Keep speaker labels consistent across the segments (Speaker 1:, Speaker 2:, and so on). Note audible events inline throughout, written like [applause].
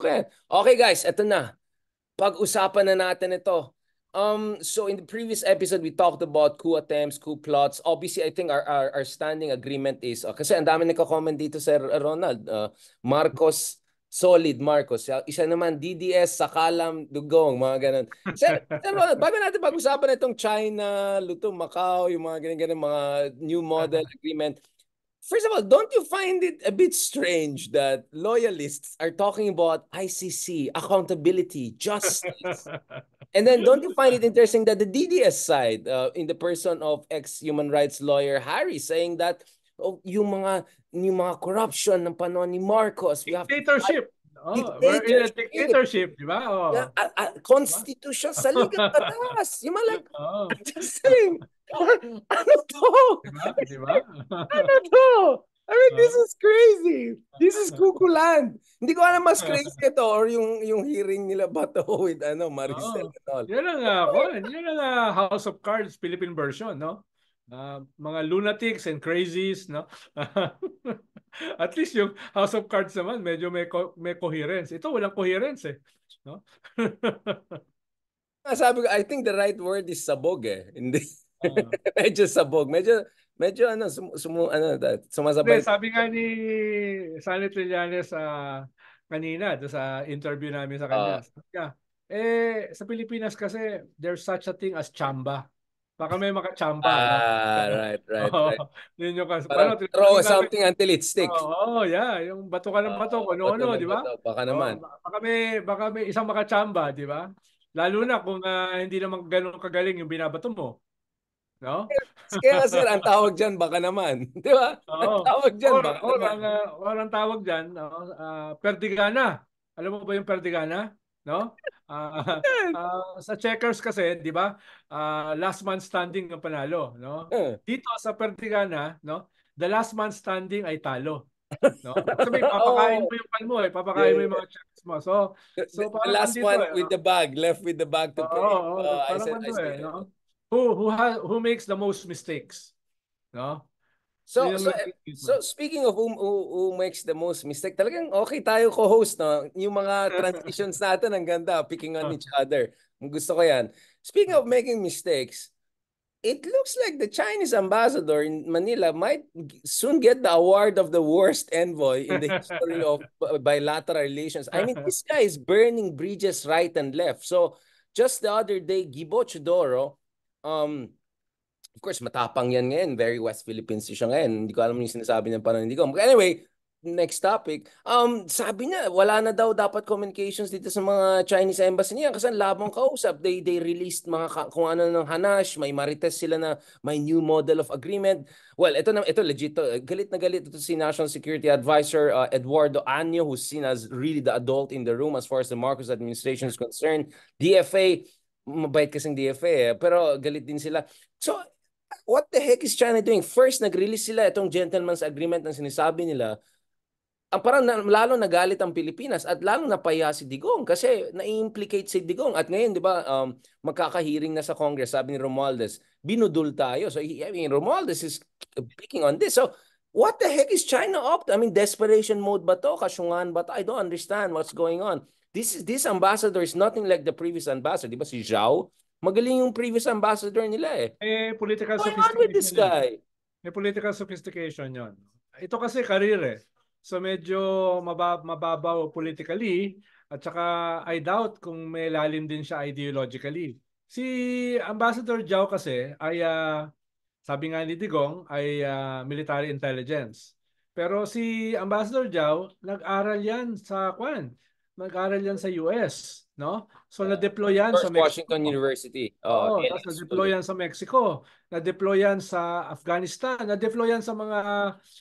Speaker 1: Okay. Okay guys, eto na. Pag-usapan na natin ito. Um, so in the previous episode, we talked about coup attempts, coup plots. Obviously, I think our, our, our standing agreement is, uh, kasi ang dami nagko-comment dito, Sir Ronald. Uh, Marcos, solid Marcos. Isa naman, DDS, Sakalam, Dugong, mga ganun. Sir, [laughs] Sir Ronald, bago natin pag-usapan itong China, Luto, Macau, yung mga ganun-ganun, mga new model uh-huh. agreement. First of all, don't you find it a bit strange that loyalists are talking about ICC, accountability, justice? [laughs] and then don't you find it interesting that the DDS side, uh, in the person of ex-human rights lawyer Harry, saying that oh, yung mga yung mga corruption ng panon ni Marcos, we have dictatorship. Oh, dictatorship. we're in a dictatorship, di ba? Oh. Yeah, a, a constitution sa ligat patas. Yung malag, [laughs] oh. [laughs] just saying. [laughs] ano to? Diba? diba? [laughs] ano to? I mean, this is crazy. This is cuckoo land. Hindi ko alam mas crazy ito or yung yung hearing nila ba to [laughs] with ano, Maricel oh, and
Speaker 2: all. Yan ang, uh, eh. yan ang uh, House of Cards Philippine version, no? Uh, mga lunatics and crazies, no? At least yung House of Cards naman, medyo may, co- may coherence. Ito, walang coherence eh. No? Ah, sabi ko, I think the right word
Speaker 1: is sabog eh. In Uh, [laughs] medyo sabog. Medyo medyo ano sum, sumu ano sumasabay. Hindi, sabi
Speaker 2: nga ni Sunny Trillanes sa uh, kanina do sa interview namin sa kanya. Uh, yeah. Eh sa Pilipinas kasi there's such a thing as chamba. Baka may makachamba. Ah, ano? right, right, [laughs] oh, right. Yun yung kas- Parang ano, throw something namin. until it sticks. Oo, oh, yeah. Yung bato ka ng bato, oh, ano-ano, di ba? Baka naman. Oh, baka may, baka may isang makachamba, di ba? Lalo na kung uh, hindi naman ganun kagaling yung binabato mo. No? Kaya kasi ang tawag diyan baka naman. [laughs] Di ba? Oo. Ang tawag diyan or, baka or, naman. Ang, uh, or ang tawag diyan, no? uh, perdigana. Alam mo ba yung perdigana? No? Uh, uh, [laughs] sa checkers kasi, di ba? Uh, last man standing ang panalo, no? Hmm. Dito sa perdigana, no? The last man standing ay talo. No? [laughs] may papakain oh. mo yung pan mo eh. Papakain yeah, mo yung mga checkers mo. So, so the, the last one eh, with no? the bag. Left with the bag to oh, pay. Oh, oh, uh, I said, I said, eh, no? who who has who makes the most mistakes no So, so, eh, so
Speaker 1: speaking of who, who, who makes the most mistake, talagang okay tayo co-host, no? Yung mga [laughs] transitions natin, ang ganda, picking on ah. each other. Gusto ko yan. Speaking of making mistakes, it looks like the Chinese ambassador in Manila might soon get the award of the worst envoy in the history of [laughs] bilateral relations. I mean, this [laughs] guy is burning bridges right and left. So, just the other day, Gibo Chidoro, um, of course, matapang yan ngayon. Very West Philippines siya ngayon. Hindi ko alam yung sinasabi ng pananindigom. Anyway, next topic. Um, sabi niya, wala na daw dapat communications dito sa mga Chinese embassy niya kasi labong kausap. They, they released mga kung ano ng Hanash, may marites sila na may new model of agreement. Well, ito na ito legit to. Galit na galit ito si National Security Advisor uh, Eduardo Anyo who's seen as really the adult in the room as far as the Marcos administration is concerned. DFA mabait kasing DFA eh, pero galit din sila. So, what the heck is China doing? First, nag-release sila itong gentleman's agreement na sinasabi nila. Ang ah, parang na, lalo nagalit ang Pilipinas at lalo napaya si Digong kasi na-implicate si Digong. At ngayon, di ba, um, magkakahiring na sa Congress, sabi ni Romualdez, binudol tayo. So, I mean, Romualdez is picking on this. So, what the heck is China up to? I mean, desperation mode ba to? Kasyungan ba to? I don't understand what's going on. This, is this ambassador is nothing like the previous ambassador. Di ba si Zhao? Magaling yung previous
Speaker 2: ambassador nila eh. Eh, political Why sophistication. Why with this guy? Yun. political sophistication yon. Ito kasi career eh. So medyo mabab mababaw politically at saka I doubt kung may lalim din siya ideologically. Si Ambassador Zhao kasi ay uh, sabi nga ni Digong ay uh, military intelligence. Pero si Ambassador Zhao nag-aral yan sa Kwan, mag aral yan sa US, no? So na-deploy yan George sa Mexico. Washington
Speaker 1: oh. University. Oh, Oo, tapos na-deploy
Speaker 2: yan sa Mexico, na-deploy yan sa Afghanistan, na-deploy yan sa mga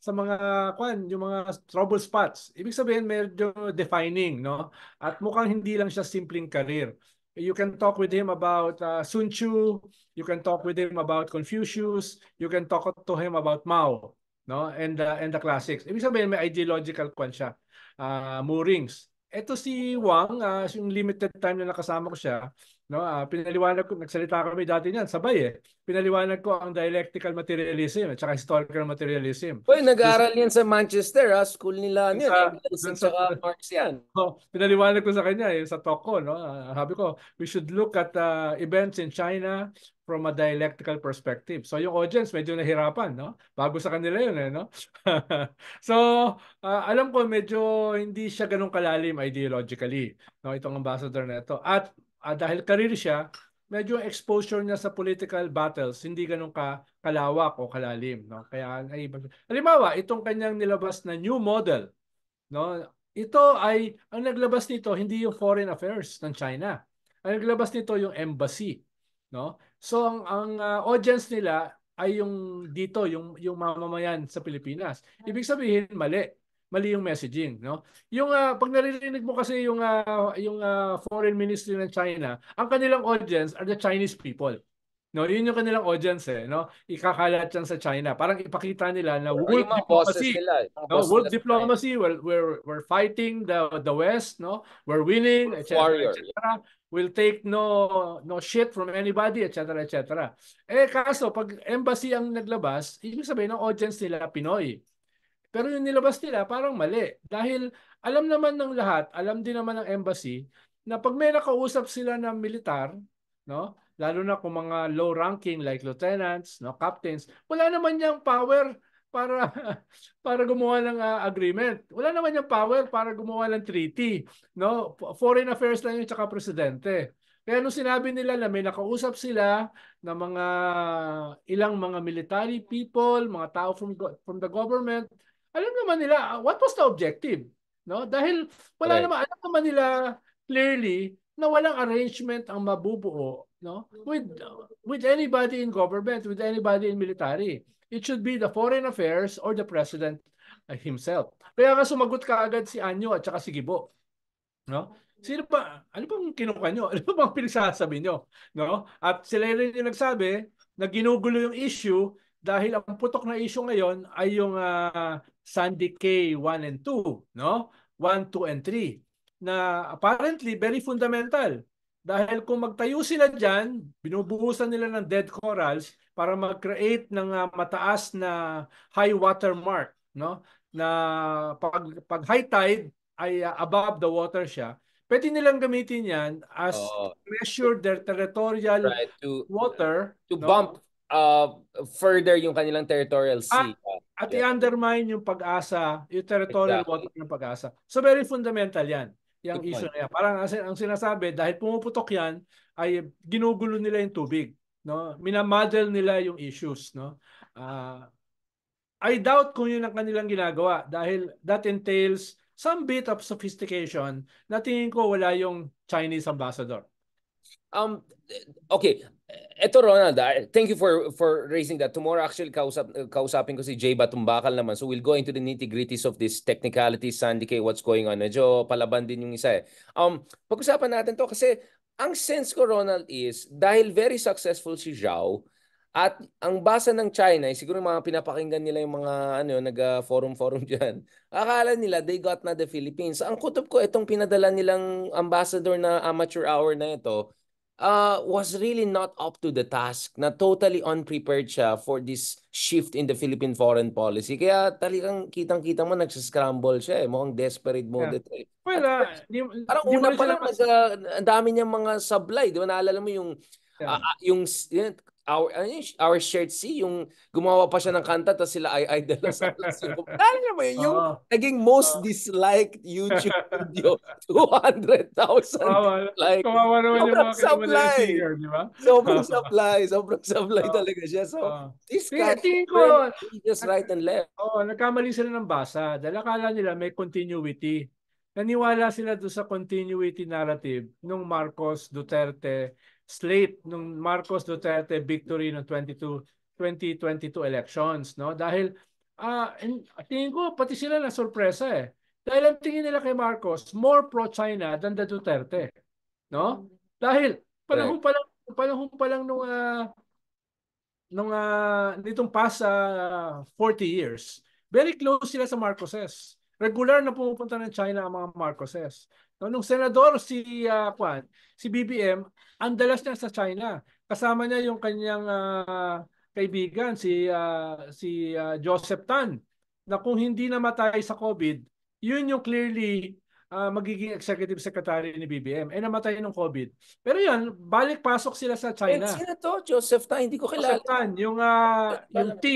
Speaker 2: sa mga kwan, yung mga trouble spots. Ibig sabihin medyo defining, no? At mukhang hindi lang siya simpleng career. You can talk with him about uh, Sun Tzu, you can talk with him about Confucius, you can talk to him about Mao, no? And uh, and the classics. Ibig sabihin may ideological kwan siya. Uh, moorings ito si Wang, uh, yung limited time na nakasama ko siya, No, uh, pinaliwanag ko, nagsalita kami dati niyan, sabay eh. Pinaliwanag ko ang dialectical materialism at saka historical materialism. Uy, nag-aaral yan sa Manchester, ha? Ah, school nila
Speaker 1: yan. Sa, yan, eh, sa, sa
Speaker 2: Marx yan. No, oh, pinaliwanag ko sa kanya eh, sa Toko. No? Uh, sabi ko, we should look at uh, events in China from a dialectical perspective. So yung audience medyo nahirapan, no? Bago sa kanila yun, eh, no? [laughs] so, uh, alam ko medyo hindi siya ganun kalalim ideologically, no? Itong ambassador na ito. At uh, dahil career siya, medyo exposure niya sa political battles hindi ganun ka kalawak o kalalim no kaya ay halimbawa itong kanyang nilabas na new model no ito ay ang naglabas nito hindi yung foreign affairs ng China ang naglabas nito yung embassy no so ang, ang uh, audience nila ay yung dito yung yung mamamayan sa Pilipinas ibig sabihin mali mali yung messaging, no? Yung uh, pag naririnig mo kasi yung uh, yung uh, foreign ministry ng China, ang kanilang audience are the Chinese people. No, yun yung kanilang audience eh, no? Ikakalat yan sa China. Parang ipakita nila na world yung diplomacy. Nila, no, world nila diplomacy, we're, we're, we're fighting the the West, no? We're winning, etc. Et We'll take no no shit from anybody, etc. etc. Eh kaso pag embassy ang naglabas, ibig sabihin ng audience nila Pinoy. Pero yung nilabas nila parang mali. Dahil alam naman ng lahat, alam din naman ng embassy, na pag may nakausap sila ng militar, no, lalo na kung mga low ranking like lieutenants, no, captains, wala naman niyang power para [laughs] para gumawa ng uh, agreement. Wala naman yung power para gumawa ng treaty, no? Foreign affairs lang yung tsaka presidente. Kaya nung sinabi nila na may nakausap sila ng mga ilang mga military people, mga tao from from the government, alam naman nila what was the objective, no? Dahil wala right. naman alam naman nila clearly na walang arrangement ang mabubuo, no? With with anybody in government, with anybody in military. It should be the foreign affairs or the president uh, himself. Kaya nga sumagot ka agad si Anyo at saka si Gibo. No? Sino ba, ano bang kinuha nyo? [laughs] Ano bang pinagsasabi niyo No? At sila rin yung nagsabi na ginugulo yung issue dahil ang putok na issue ngayon ay yung uh, Sandy K 1 and 2, no? 1, 2 and 3 na apparently very fundamental dahil kung magtayo sila diyan, binubuhusan nila ng dead corals para mag-create ng uh, mataas na high water mark, no? Na pag, pag high tide ay uh, above the water siya. Pwede nilang gamitin 'yan as oh. measure their territorial right, to, water to no? bump uh, further yung kanilang territorial ah, sea. At, at yeah. i-undermine yung pag-asa, yung territorial exactly. water ng pag-asa. So very fundamental yan, yung Good issue point. na yan. Parang ang sinasabi, dahil pumuputok yan, ay ginugulo nila yung tubig. No? Minamodel nila yung issues. No? Uh, I doubt kung yun ang kanilang ginagawa dahil that entails some bit of sophistication na tingin ko wala yung Chinese ambassador. Um, eh, okay, Eto
Speaker 1: Ronald, ah, thank you for for raising that. Tomorrow actually kausap kausapin ko si Jay Batumbakal naman. So we'll go into the nitty-gritties of this technicality, Sandy K, what's going on. Medyo palaban din yung isa eh. Um, pag-usapan natin to kasi ang sense ko Ronald is dahil very successful si Zhao at ang basa ng China, eh, siguro yung mga pinapakinggan nila yung mga ano, nag-forum-forum [laughs] diyan. Akala nila they got na the Philippines. Ang kutob ko itong pinadala nilang ambassador na amateur hour na ito uh, was really not up to the task, na totally unprepared siya for this shift in the Philippine foreign policy. Kaya talagang kitang-kita mo nagsascramble siya eh. Mukhang desperate mode. Yeah. Eh.
Speaker 2: Well, uh, di, parang
Speaker 1: di una pa lang, mas, uh, ah, ang dami niyang mga supply. Di ba? Naalala mo yung, yeah. uh, yung, yun, our, ano our shared sea, yung gumawa pa siya ng kanta tapos sila ay idol lang sa Alam mo yun, yung uh, naging most uh, disliked YouTube [laughs] video, 200,000 uh, like. Kawawa naman yung mga supply.
Speaker 2: di ba? Sobrang [laughs] supply, sobrang supply uh, talaga siya. So, uh, this guy, ko, ah, just right and left. oh, nagkamali sila ng basa. Dahil akala nila may continuity. Naniwala sila doon sa continuity narrative nung Marcos, Duterte, slate ng Marcos Duterte victory ng 22 2022 elections no dahil uh, ah, and, tingin ko pati sila na sorpresa eh dahil ang tingin nila kay Marcos more pro China than the Duterte no dahil panahon pa lang panahon pa lang nung uh, nung uh, nitong past uh, 40 years very close sila sa Marcoses regular na pupunta ng China ang mga Marcoses. No, nung senador si uh, ah, Juan, si BBM, ang dalas niya sa China. Kasama niya yung kanyang uh, kaibigan si uh, si uh, Joseph Tan na kung hindi namatay sa COVID, yun yung clearly uh, magiging executive secretary ni BBM. Eh namatay ng COVID. Pero yan, balik pasok sila sa China. And sino to? Joseph Tan, hindi ko kilala. Joseph Tan, yung uh, yung T,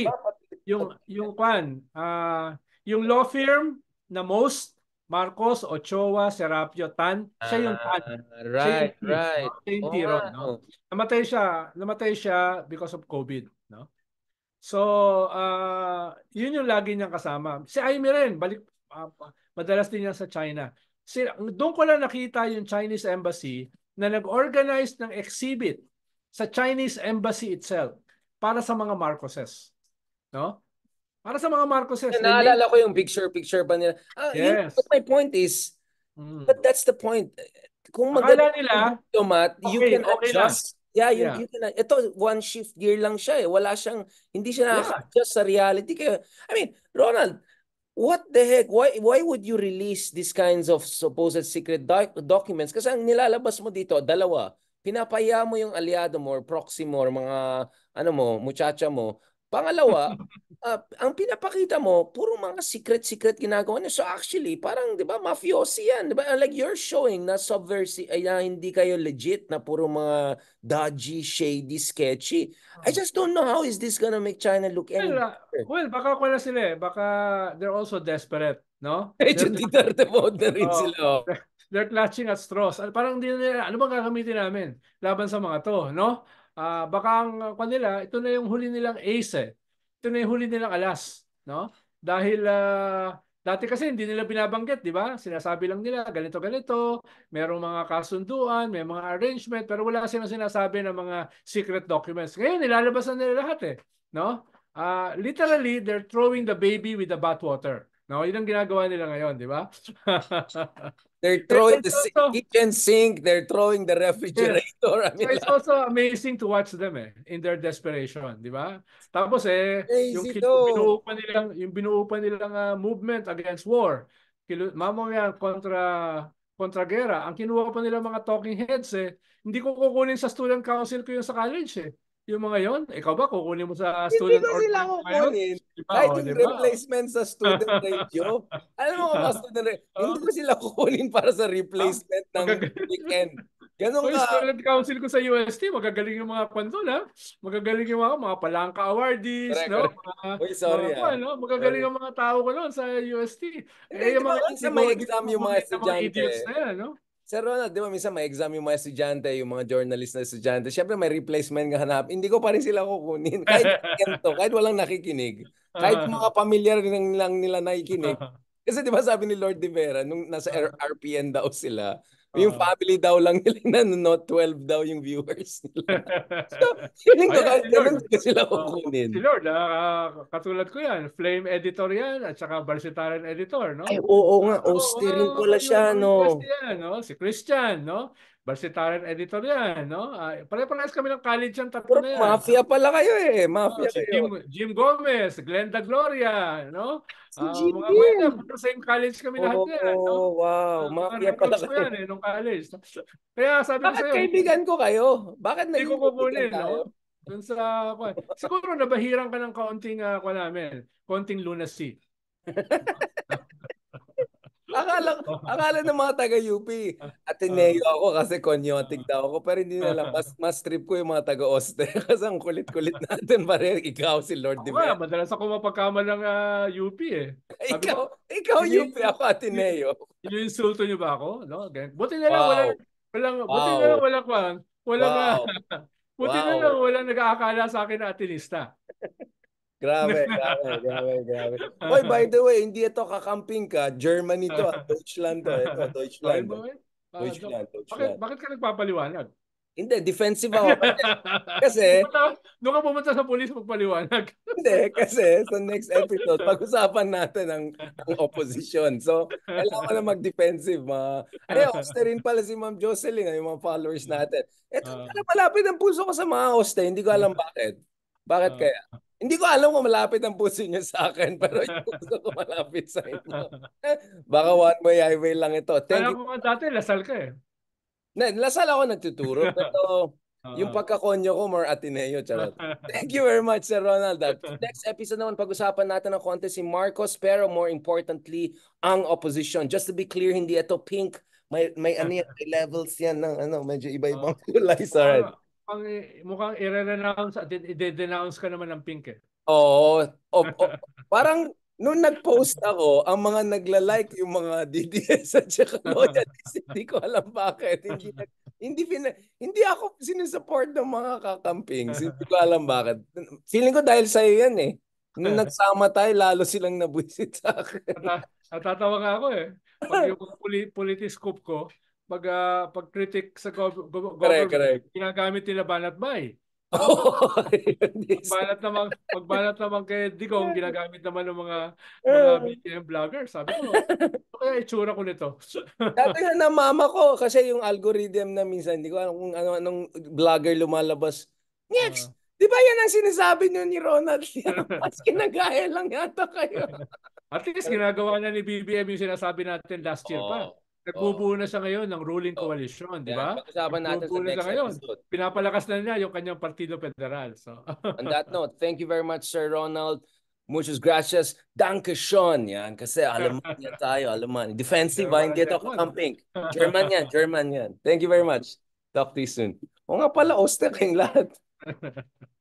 Speaker 2: yung yung Kwan, uh, yung law firm na most Marcos, Ochoa, Serapio, Tan. Siya yung ah, Tan. Uh, right, siya yung, right. Tiro. Oh, no? Namatay siya. Namatay siya because of COVID. No? So, uh, yun yung lagi niyang kasama. Si Aimee rin. Balik, uh, madalas din niya sa China. Si, doon ko lang nakita yung Chinese Embassy na nag-organize ng exhibit sa Chinese Embassy itself para sa mga Marcoses. No? Para sa mga Marcoses. Yeah, naalala
Speaker 1: ko yung big picture-picture pa nila. Ah, yes. Yun, but my point is, mm. but that's the point. Kung magaling nila, diplomat, okay, you can okay adjust. Na. Yeah, you, yeah. you can, ito, one shift gear lang siya eh. Wala siyang, hindi siya na adjust yeah. sa reality. Kaya, I mean, Ronald, what the heck? Why why would you release these kinds of supposed secret doc documents? Kasi ang nilalabas mo dito, dalawa, pinapaya mo yung aliado mo or proxy mo or mga, ano mo, muchacha mo, Pangalawa, uh, ang pinapakita mo, puro mga secret-secret ginagawa niya. So actually, parang 'di ba, mafiosi 'yan, 'di ba? Ah, like you're showing na subversive, ay uh, hindi kayo legit na puro mga dodgy, shady, sketchy. I ah. just don't know how is this gonna make China look any well, better.
Speaker 2: Uh, well, baka ko na sila eh. Baka they're also desperate, no? Medyo Duterte mode na rin sila. Oh. They're clutching at straws. Parang hindi nila, ano bang gagamitin namin laban sa mga to, no? Uh, baka ang ah, kanila, ito na yung huli nilang ace eh. Ito na yung huli nilang alas. No? Dahil uh, Dati kasi hindi nila binabanggit, di ba? Sinasabi lang nila, ganito-ganito, merong mga kasunduan, may mga arrangement, pero wala silang sinasabi ng mga secret documents. Ngayon, nilalabas na nila lahat eh. No? Uh, literally, they're throwing the baby with the bathwater. No? Yun ang ginagawa nila ngayon, di ba? [laughs] They're throwing there's the also, kitchen sink. They're throwing the refrigerator. Yes. I mean, it's like, also amazing to watch them eh, in their desperation, di ba? Tapos eh, yung, though. binuo pa nilang, yung binuo pa nilang uh, movement against war. Kilo, mamaya kontra kontra gera. Ang kinuha pa nila mga talking heads eh. Hindi ko kukunin sa student council ko yung sa college eh yung mga yon ikaw ba kukunin mo sa student Hindi ko sila kukunin. Diba? Kahit yung diba? replacement sa student [laughs] radio. Alam mo mga student radio, hindi ko sila kukunin para sa replacement ng weekend. Ganun ka. student council ko sa UST, magagaling yung mga kwantol ha. Magagaling yung mga, mga palangka awardees. Correct, no? Mga, Uy, sorry mga, ano, ah. magagaling sorry. yung mga tao ko noon sa UST. Hindi, eh, yung mga, yung may exam yung mga estudyante. Mga idiots na yan, no?
Speaker 1: Sir Ronald, di ba minsan may exam yung mga estudyante, yung mga journalist na estudyante, syempre may replacement nga hanap. Hindi ko pa rin sila kukunin. [laughs] Kahit kento, kahit walang nakikinig, kahit ah. mga pamilyar lang nila nakikinig. [laughs] Kasi di ba sabi ni Lord De Vera, nung nasa RPN daw sila, Uh-huh. Yung family daw lang [laughs] nila nanonood, 12 daw yung viewers nila. [laughs] so, feeling ko kahit
Speaker 2: ganun ko sila kukunin. Uh, si Lord, uh, katulad ko yan, Flame Editor yan, at saka Varsitarian Editor, no? Ay, oo, oo nga, oh, oh, steering oh, pala siya, no? Yan, no? Si Christian, no? Barsitaran editor yan, no? Uh, pare-parehas kami ng college yung tatlo na yan. Mafia pala kayo eh.
Speaker 1: Oh, mafia oh, si Jim,
Speaker 2: kayo. Jim Gomez, Glenda Gloria, no? Si uh, Jim mga kwenta, punta college kami oh, lahat oh, yan. No? wow. Uh, mafia pala kayo. Yan, eh, nung college. Kaya sabi Bakit ko sa'yo. Bakit kaibigan ko kayo? Bakit naging ko kukunin, no? Dun sa, siguro nabahirang ka ng kaunting uh, namin, ano, konting lunacy. [laughs] akala, akala ng mga taga-UP,
Speaker 1: Ateneo ah. ako kasi konyotik ah. daw ako. Pero hindi nila, mas, mas trip ko yung mga taga-Oste. [laughs] kasi
Speaker 2: ang kulit-kulit natin [laughs] pa rin. Ikaw si Lord Ako Divert. nga, madalas ako mapagkama ng ah, UP eh. Sabi Ikaw, ko, ikaw Hindi- UP, ako Ateneo. Iniinsulto niyo ba ako? No? Ganyan. Buti na lang, Wow. walang, walang, buti na lang, walang, walang, walang, ah, Wow. [laughs] buti na lang, walang nag-aakala sa akin na atinista.
Speaker 1: [laughs] Grabe, grabe, grabe, grabe. [laughs] Hoy, by the way, hindi ito kakamping ka. Germany to, ah. Deutschland to. Ito, [laughs] Deutschland.
Speaker 2: Ah, Deutschland, Deutschland. Bakit,
Speaker 1: bakit ka nagpapaliwanag? Hindi, defensive ako. kasi... Doon ka pumunta sa pulis magpaliwanag. hindi, kasi sa next episode, pag-usapan natin ang, ang opposition. So, kailangan na mag-defensive. Ma. Ay, hosta rin pala si Ma'am Jocelyn, ah, yung mga followers natin. Ito, uh, malapit ang pulso ko sa mga hosta. Eh. Hindi ko alam bakit. Bakit uh, kaya? Hindi ko alam kung malapit ang puso niya sa akin, [laughs] pero gusto ko malapit sa inyo. [laughs] Baka one way highway lang ito. Thank alam you. ko dati, lasal ka eh. Na, lasal ako nagtuturo, [laughs] pero uh-huh. yung pagkakonyo ko, more Ateneo, charot. Thank you very much, Sir Ronald. Next episode naman, pag-usapan natin ng konti si Marcos, pero more importantly, ang opposition. Just to be clear, hindi ito pink. May, may ano yan, may levels yan ng ano, medyo iba-ibang kulay. Alright.
Speaker 2: Mukhang, mukhang i-renounce at i-denounce ka naman ng pink eh.
Speaker 1: Oo. Oh, oh, oh. parang nung nag-post ako, ang mga nagla-like yung mga DDS [laughs] at saka loyalists, hindi ko alam bakit. Hindi, hindi, pina, hindi ako sinusupport ng mga kakamping. [laughs] Hindi ko alam bakit. Feeling ko dahil sa'yo yan eh. Nung nagsama tayo, lalo silang nabwisit
Speaker 2: sa akin. Natatawa nga ako eh. Pag yung [laughs] politi-scoop ko, pag uh, pag critic sa gov- gov- correct, government correct. ginagamit nila banat bay. [laughs] Oh, pagbanat naman pagbanat naman kay Digong [laughs] ginagamit naman ng mga eh. mga BTM vlogger sabi ko. So, kaya itsura ko nito. [laughs]
Speaker 1: Dati na mama ko kasi yung algorithm na minsan hindi ko alam kung ano anong vlogger lumalabas. Next. Uh, Di ba yan ang sinasabi niyo ni Ronald? Mas kinagaya lang yata kayo.
Speaker 2: At least ginagawa na ni BBM yung sinasabi natin last year oh. pa. Nagbubuo na siya ngayon ng ruling coalition, di ba? Pag-usapan natin sa next na ngayon. episode. Pinapalakas na niya yung kanyang partido federal. So.
Speaker 1: [laughs] On that note, thank you very much Sir Ronald. Muchas gracias. Danke schön. Yan. Kasi Aleman yan [laughs] tayo. Aleman. Defensive. German, ah, hindi ito kakamping. German yan. German yan. Thank you very much. Talk to you soon. O nga pala, Oster kayong lahat. [laughs]